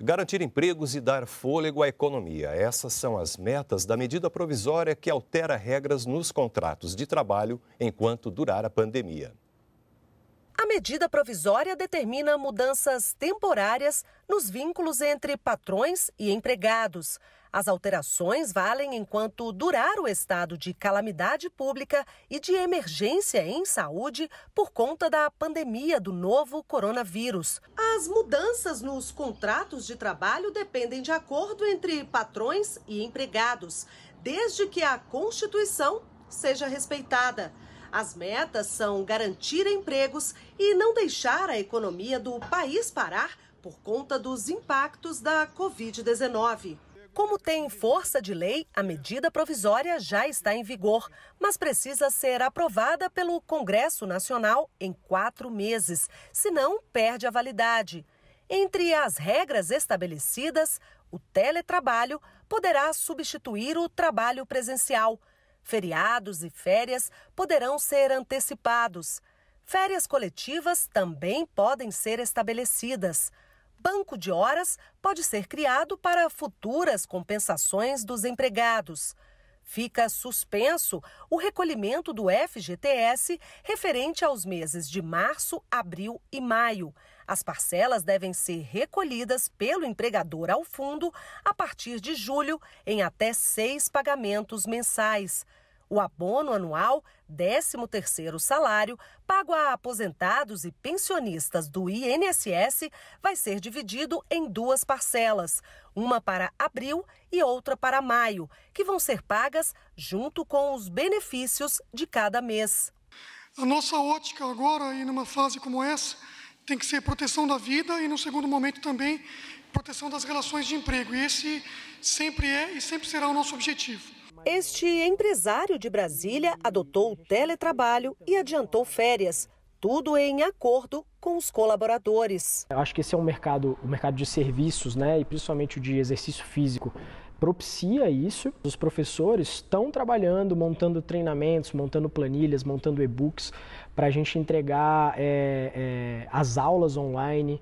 Garantir empregos e dar fôlego à economia. Essas são as metas da medida provisória que altera regras nos contratos de trabalho enquanto durar a pandemia medida provisória determina mudanças temporárias nos vínculos entre patrões e empregados. As alterações valem enquanto durar o estado de calamidade pública e de emergência em saúde por conta da pandemia do novo coronavírus. As mudanças nos contratos de trabalho dependem de acordo entre patrões e empregados, desde que a Constituição seja respeitada. As metas são garantir empregos e não deixar a economia do país parar por conta dos impactos da Covid-19. Como tem força de lei, a medida provisória já está em vigor, mas precisa ser aprovada pelo Congresso Nacional em quatro meses, senão perde a validade. Entre as regras estabelecidas, o teletrabalho poderá substituir o trabalho presencial Feriados e férias poderão ser antecipados. Férias coletivas também podem ser estabelecidas. Banco de horas pode ser criado para futuras compensações dos empregados. Fica suspenso o recolhimento do FGTS referente aos meses de março, abril e maio. As parcelas devem ser recolhidas pelo empregador ao fundo a partir de julho em até seis pagamentos mensais. O abono anual, 13º salário, pago a aposentados e pensionistas do INSS, vai ser dividido em duas parcelas, uma para abril e outra para maio, que vão ser pagas junto com os benefícios de cada mês. A nossa ótica agora, em uma fase como essa, tem que ser proteção da vida e, no segundo momento, também proteção das relações de emprego. E esse sempre é e sempre será o nosso objetivo. Este empresário de Brasília adotou o teletrabalho e adiantou férias, tudo em acordo com os colaboradores. Eu acho que esse é um mercado, o um mercado de serviços, né, e principalmente o de exercício físico, propicia isso. Os professores estão trabalhando, montando treinamentos, montando planilhas, montando e-books para a gente entregar é, é, as aulas online.